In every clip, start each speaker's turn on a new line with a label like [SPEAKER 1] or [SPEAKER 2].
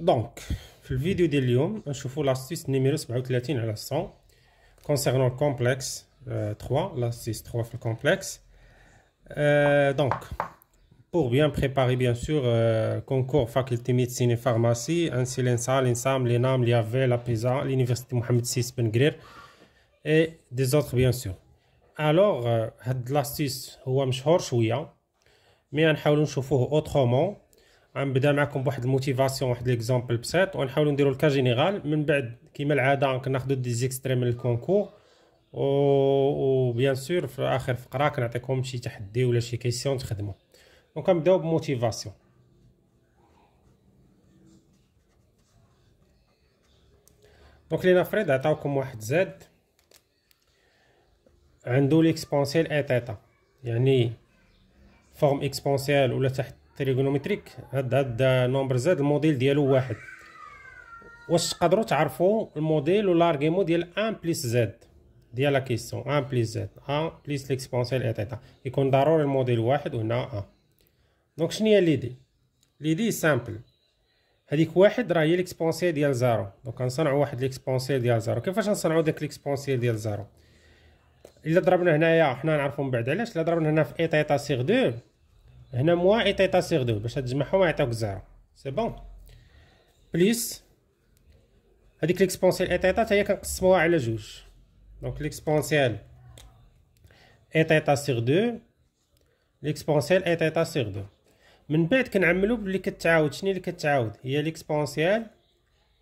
[SPEAKER 1] دونك في الفيديو ديال اليوم نشوفوا لاستيس نيميرو 37 على 100 le complexe 3 l'astuce 3 le complexe. Euh, donc, pour bien préparer bien sûr le euh, concours faculté médecine et pharmacie ainsi l'INSA, l'INSAM, l'INAM, l'IAV, la PISA, e l'université Mohamed VI Ben Grir et des autres bien sûr. Alors هاد euh, mais هو مشهور mais on غنحاولوا نشوفوه autrement. غنبدا معكم بواحد الموتيفاسيون واحد ليكزامبل بسيط ونحاولوا نديروا الكا جينيرال من بعد كيما العاده كناخذوا دي زيكستريم من الكونكور و... وبيان سور في اخر فقره كنعطيكم شي تحدي ولا شي كيسيون تخدموا دونك نبداو بموتيفاسيون دونك لينا فريد عطاوكم واحد زاد عنده ليكسبونسيال اي تيتا يعني فورم اكسبونسيال ولا تحت تريغونومتريك هاد هاد نومبر زاد الموديل ديالو واحد واش تقدروا تعرفوا الموديل والارغيمو ديال ان بليس زاد ديال لا كيسيون ان بليس زاد ان بليس ليكسبونسيال اي تيتا يكون ضروري الموديل واحد وهنا ان دونك شنو هي ليدي ليدي سامبل هذيك واحد راه هي ليكسبونسيال ديال زيرو دونك كنصنعوا واحد ليكسبونسيال ديال زيرو كيفاش نصنعوا داك ليكسبونسيال ديال زيرو الا ضربنا هنايا حنا نعرفوا من بعد علاش الا ضربنا هنا في اي تيتا سيغ 2 هنا موا تيتا سيغ دو باش تجمعهم يعطيوك زيرو سي بون بليس هذيك ليكسبونسيال اي تيتا هي كنقسموها على جوج دونك ليكسبونسيال اي تيتا سيغ دو ليكسبونسيال اي تيتا سيغ دو من بعد كنعملو بلي كتعاود شنو اللي كتعاود هي ليكسبونسيال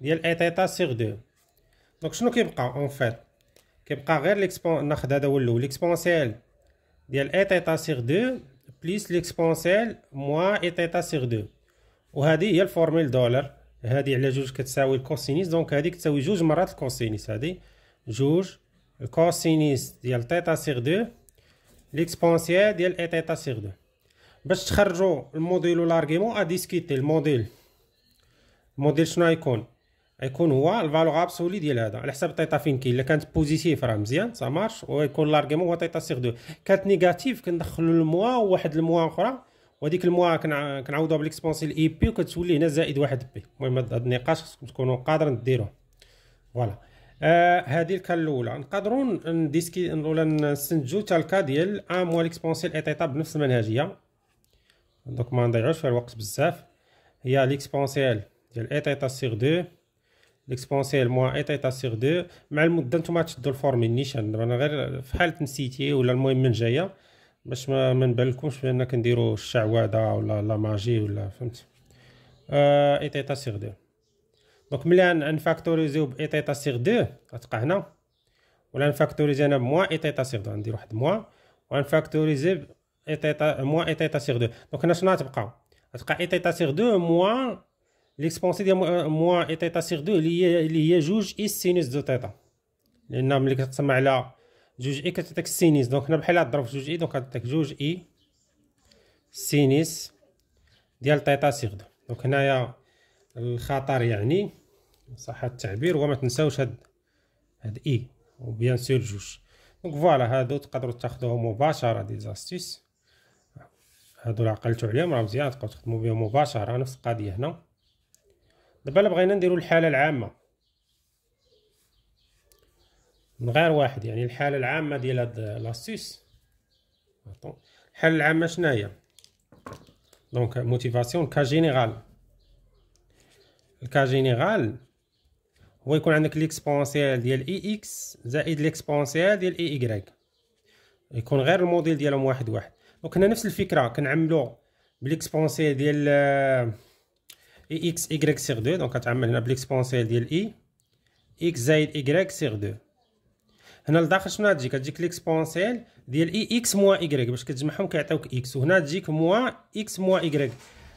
[SPEAKER 1] ديال اي تيتا سيغ دو دونك شنو كيبقى اون فيت كيبقى غير ليكسبون ناخد هذا هو الاول ليكسبونسيال ديال اي تيتا سيغ دو بليس ليكسبونسيال موا اي تيتا سيغ دو وهذه هي الفورميل دولار هذه على جوج كتساوي الكوسينيس دونك هذه كتساوي جوج مرات الكوسينيس هذه جوج الكوسينيس ديال تيتا سيغ دو ليكسبونسيال ديال اي تيتا سيغ دو باش تخرجوا الموديل و لارغيمون اديسكيتي الموديل الموديل شنو يكون غيكون هو الفالور ابسولي ديال هذا على حساب تيتا فين كاين الا كانت بوزيتيف راه مزيان سا مارش ويكون لارغيمون هو تيتا سيغ دو كانت نيجاتيف كندخلو الموا وواحد الموا اخرى وهذيك الموا كنعوضوها بالاكسبونسي الاي بي e وكتولي هنا زائد واحد بي المهم هاد النقاش خصكم تكونوا قادرين ديروه فوالا آه، هذه الكا الاولى نقدروا نديسكي ولا نستنتجوا حتى الكا ديال ا موا ليكسبونسيال اي تيتا بنفس المنهجيه دونك ما نضيعوش في الوقت بزاف هي ليكسبونسيال ديال اي تيتا سيغ دو ليكسبونسيال موان اي تيتا سيغ دو مع المده نتوما تشدوا الفورمي نيشان دابا انا غير في حاله نسيتي ولا المهم من جايه باش ما ما نبالكمش بان كنديروا الشعواده ولا لا ماجي ولا فهمت اه اي تيتا سيغ دو دونك ملي نفاكتوريزيو باي تيتا سيغ دو غتبقى هنا ولا نفاكتوريزي انا بموان اي تيتا سيغ دو غندير واحد موان ونفاكتوريزي اي تيتا موان اي تيتا سيغ دو دونك هنا شنو غتبقى غتبقى اي تيتا سيغ دو موان ليكسبونسي ديال موان اي تيتا سيغ دو اللي هي اللي هي جوج اي سينوس دو تيتا لان ملي كتقسم على جوج اي كتعطيك سينوس دونك هنا بحال هضرب في جوج اي دونك كتعطيك جوج اي سينيس ديال تيتا سيغ دو دونك هنايا الخطر يعني صح التعبير وما تنساوش هاد هاد اي وبيان سور جوج دونك فوالا هادو تقدروا تاخذوهم مباشره دي زاستيس هادو اللي عقلتو عليهم راه مزيان تقدروا تخدموا بهم مباشره نفس القضيه هنا دابا الا بغينا نديرو الحاله العامه من غير واحد يعني الحاله العامه ديال هاد لاستيس الحاله العامه شناهي دونك موتيفاسيون كا جينيرال الكا جينيرال هو يكون عندك ليكسبونسيال ديال اي اكس زائد ليكسبونسيال ديال اي ايكغيك يكون غير الموديل ديالهم واحد واحد دونك هنا نفس الفكره كنعملو بليكسبونسيال ديال آه، اي اكس ايكغيك سيغ دو دونك غتعمل هنا بليكسبونسيال ديال اي اكس زائد ايكغيك سيغ دو هنا لداخل شنو غتجي كتجيك ليكسبونسيال ديال اي اكس موا ايكغيك باش كتجمعهم كيعطيوك اكس وهنا تجيك موا اكس موا ايكغيك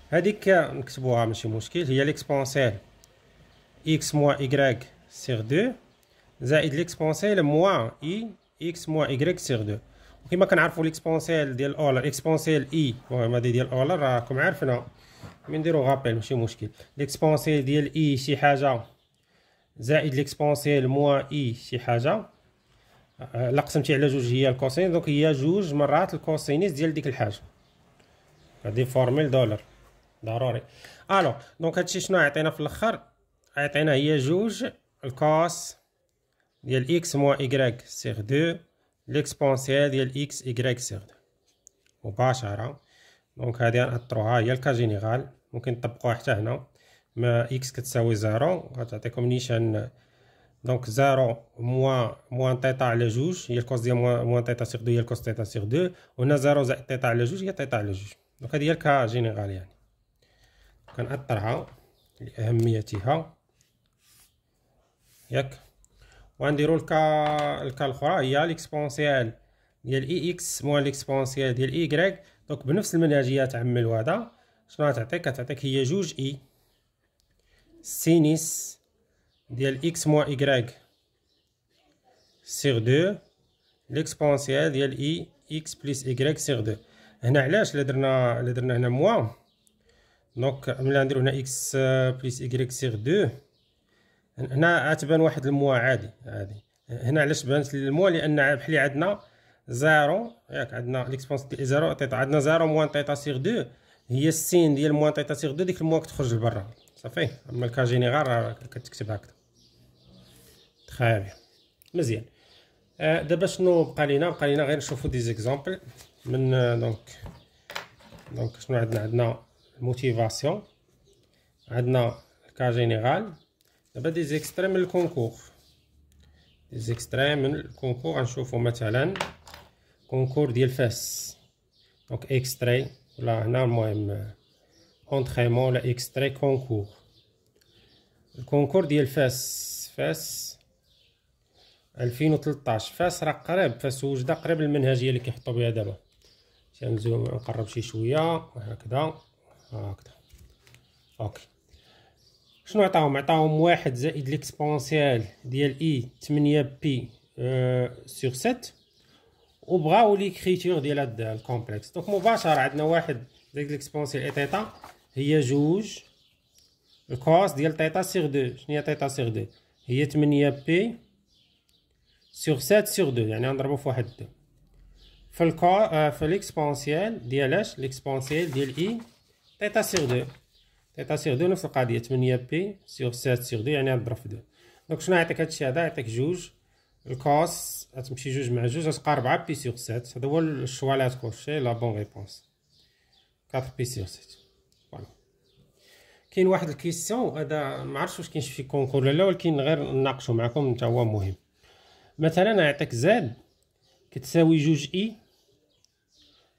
[SPEAKER 1] هذيك نكتبوها ماشي مشكل هي ليكسبونسيال اكس موا ايكغيك سيغ دو زائد ليكسبونسيال موا اي اكس موا ايكغيك سيغ دو وكما كنعرفوا ليكسبونسيال ديال اولر اكسبونسيال اي المهم هذه ديال اولر راكم عارفينها نديرو غابيل ماشي مشكل ليكسبونسييل ديال اي شي حاجه زائد ليكسبونسييل موان اي شي حاجه الا قسمتي على جوج هي الكوسين دونك هي جوج مرات الكوسينيس ديال ديك الحاجه هادي فورميل دولار ضروري الو دونك هادشي شنو عطينا في الاخر عطينا هي جوج الكوس ديال اكس موان ايكغيك سيغ دو ليكسبونسييل ديال اكس ايكغيك سيغ دو مباشره دونك هادي غنأثروها هي الكا جينيرال ممكن نطبقوها حتى هنا ما اكس كتساوي زيرو غتعطيكم نيشان دونك زيرو موان موان تيتا على جوج هي الكوس ديال موان تيتا سيغ دو هي الكوس تيتا سيغ دو وهنا زيرو زائد تيتا على جوج هي تيتا على جوج دونك هادي هي الكا جينيرال يعني كنأثرها لأهميتها ياك وغنديرو الكا الكا الأخرى هي ليكسبونسيال ديال اي اكس موان ليكسبونسيال ديال اي كريك دونك بنفس المنهجيه عمل هذا شنو غتعطيك غتعطيك هي جوج اي سينيس ديال اكس موان ايكغيك سيغ دو ليكسبونسيال ديال اي اكس بليس ايكغيك سيغ دو هنا علاش الا درنا الا درنا هنا موان دونك ملي نديرو هنا اكس بليس ايكغيك سيغ دو هنا عتبان واحد الموا عادي عادي هنا علاش بانت الموا لان بحال عندنا زيرو ياك عندنا ليكسبونس ديال زيرو تيتا عندنا زيرو موان تيتا سيغ دو هي السين ديال موان تيتا سيغ دو ديك الموان كتخرج لبرا صافي اما الكا جينيرال راه كتكتب هكذا تخيل مزيان آه، دابا شنو بقى لينا بقى لينا غير نشوفو دي زيكزامبل من دونك آه، دونك شنو عندنا عندنا الموتيفاسيون عندنا الكا جينيرال دابا دي زيكستريم الكونكور دي زيكستريم الكونكور غنشوفو مثلا كونكور ديال فاس دونك اكستري ولا هنا المهم اونطريمون لا اكستري كونكور الكونكور ديال فاس فاس 2013 فاس راه قريب فاس وجده قريب المنهجيه اللي كيحطوا بها دابا تنزوم نقرب شي شويه هكذا هكذا اوكي شنو عطاهم عطاهم واحد زائد ليكسبونسيال ديال اي 8 بي أه سور 7 وبغاو كريتور ديال هاد الكومبلكس دونك مباشره عندنا واحد ديك ليكسبونسيال اي تيتا هي جوج الكوس ديال تيتا سيغ دو شنو هي تيتا سيغ دو هي تمنية بي سيغ سات سيغ دو يعني غنضربو في واحد دو في الكو آه، في ليكسبونسيال ديال اش ليكسبونسيال ديال اي تيتا سيغ دو تيتا سيغ دو نفس القضيه تمنية بي سيغ سات سيغ دو يعني نضرب في دو دونك شنو يعطيك هادشي هذا يعطيك جوج الكوس غتمشي جوج مع جوج غتبقى ربعة بي سيغ سات هذا هو الشوا كوشي غتكوشي لا بون ريبونس كاتر بي سيغ سات فوالا كاين واحد الكيستيون هذا معرفتش واش كاينش في كونكور ولا لا ولكن غير نناقشو معكم حتى هو مهم مثلا غيعطيك زاد كتساوي جوج اي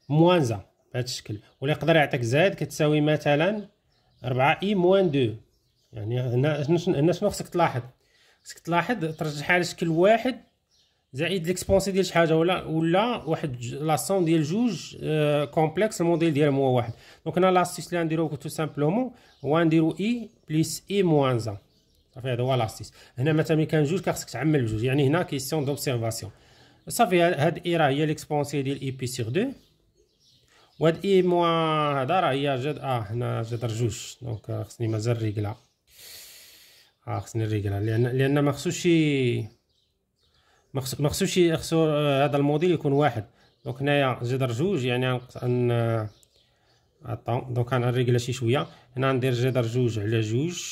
[SPEAKER 1] موان زا بهذا الشكل ولا يقدر يعطيك زاد كتساوي مثلا ربعة اي موان دو يعني هنا شنو خصك تلاحظ خصك تلاحظ ترجعها على شكل واحد زائد ليكسبونسي ديال شي حاجه ولا ولا واحد لاسون ديال جوج آه كومبلكس الموديل ديالهم هو واحد دونك هنا لاستيس اللي غنديرو تو سامبلومون هو نديرو اي بليس اي موان زان صافي هذا هو لاستيس هنا مثلا ملي كان جوج خاصك تعمل بجوج يعني هنا كيسيون دوبسيرفاسيون صافي هاد اي راه هي ليكسبونسي ديال اي بي سيغ دو وهاد اي موان هذا راه هي جد اه هنا جدر جوج دونك آه، خصني مازال ريكلا اه خصني نريقلها لان لان ما خصوش ما خصوش خصو آه، هذا الموديل يكون واحد دونك هنايا جدر جوج يعني ان اطون دونك غنريقلها شي شويه هنا ندير جدر جوج على جوج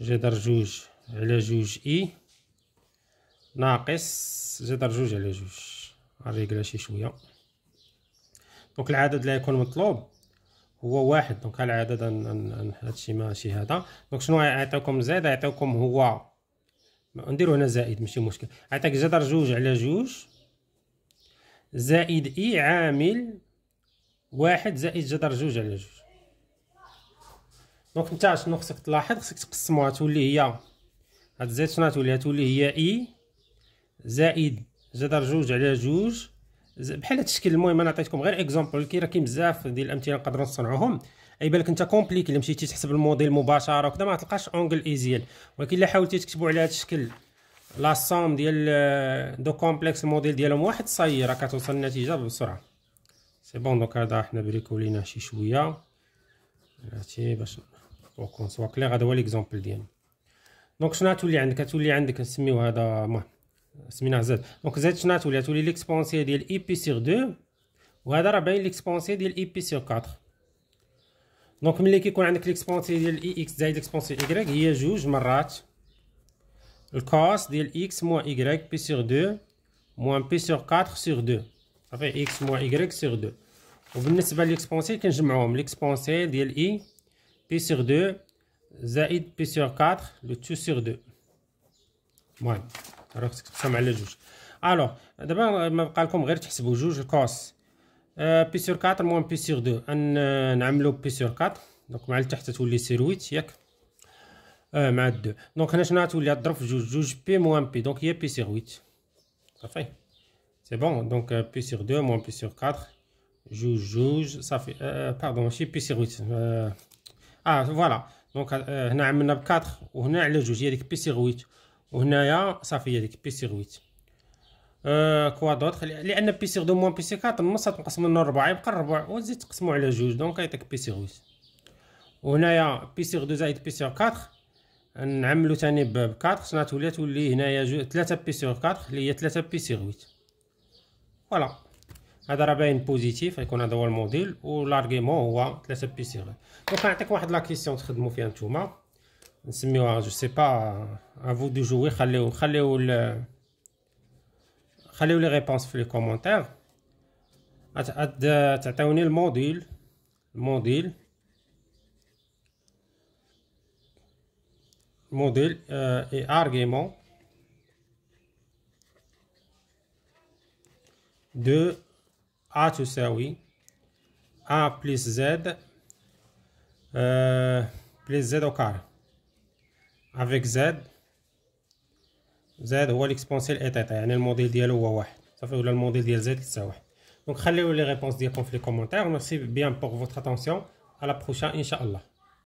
[SPEAKER 1] جدر جوج على جوج اي ناقص جدر جوج على جوج غنريقلها شي شويه دونك العدد لا يكون مطلوب هو واحد دونك العدد هادشي ماشي هذا دونك شنو يعطيكم زائد يعطيكم هو نديرو هنا زائد ماشي مشكل عطاك جدر جوج على جوج زائد اي عامل واحد زائد جدر جوج على جوج دونك نتا شنو خصك تلاحظ خصك تقسموها تولي هي هاد زائد شنو تولي تولي هي اي زائد جدر جوج على جوج بحال هذا الشكل المهم انا عطيتكم غير اكزومبل كي راه كاين بزاف ديال الامثله نقدروا نصنعوهم اي بالك انت كومبليك الا مشيتي تحسب الموديل مباشره وكذا ما تلقاش اونغل ايزيال ولكن الا حاولتي تكتبوا على هذا الشكل لا سوم ديال آه، دو كومبلكس الموديل ديالهم واحد صاي راه كتوصل النتيجه بسرعه سي بون دونك هذا حنا بريكولينا شي شويه هادشي باش بوكون سوا كلير هذا هو ليكزومبل ديالنا دونك شنو تولي عندك تولي عندك نسميو هذا المهم Donc, vous avez tous les exponentiels de l'i, p sur 2. Et ici, vous l'exponentiel de l'i, p sur 4. Donc, vous avez l'exponentiel de l'i, x, et l'exponentiel de l'i, y. Vous avez les deux fois le cas de l'X moins y, p sur 2, moins p sur 4 sur 2. cest à x moins y sur 2. Et pour l'exponentiel, vous avez l'exponentiel de l'i, p sur 2, plus p sur 4, le tout sur 2. Moins. راه خصك تقسم على جوج الو دابا ما بقى لكم غير تحسبوا جوج الكوس بي سور 4 موان بي سور 2 ان نعملو بي سور 4 دونك مع التحت تولي سير 8 ياك أه مع 2 دونك هنا شنو غتولي تضرب في جوج جوج بي موان بي دونك هي بي سور 8 صافي سي بون دونك بي سور 2 موان بي سور 4 جوج جوج صافي أه باردون ماشي بي سور 8 اه فوالا دونك هنا عملنا ب 4 وهنا على جوج هي ديك بي سور 8 وهنايا صافي هي ديك بي سيغ 8 آه كوا دوطخ لان بي سيغ دو موان بي سي 4 النص تنقسم منه ربعة يبقى الربع وتزيد تقسمو على جوج دونك يعطيك بي سيغ 8 وهنايا بي سيغ دو زائد بي سيغ 4 نعملو تاني ب 4 خصنا تولي تولي هنايا 3 بي سيغ 4 اللي هي 3 بي سيغ 8 فوالا هذا راه باين بوزيتيف غيكون هذا هو الموديل والارغيمون هو 3 بي سيغ دونك غنعطيك واحد لا كيسيون تخدمو فيها نتوما Hein. Je ne sais pas, hein. à vous de jouer, laissez-moi les réponses sur les commentaires. Vous avez euh, le module, le module, le euh, et l'argument de A tout A plus Z, euh, plus Z au carré. Avec Z, Z ou l'expansion est égale. C'est-à-dire, le modèle le Ça fait que le modèle de Z est c'est Donc, laissez vos réponses dans les commentaires. Merci bien pour votre attention. À la prochaine, Inch'Allah.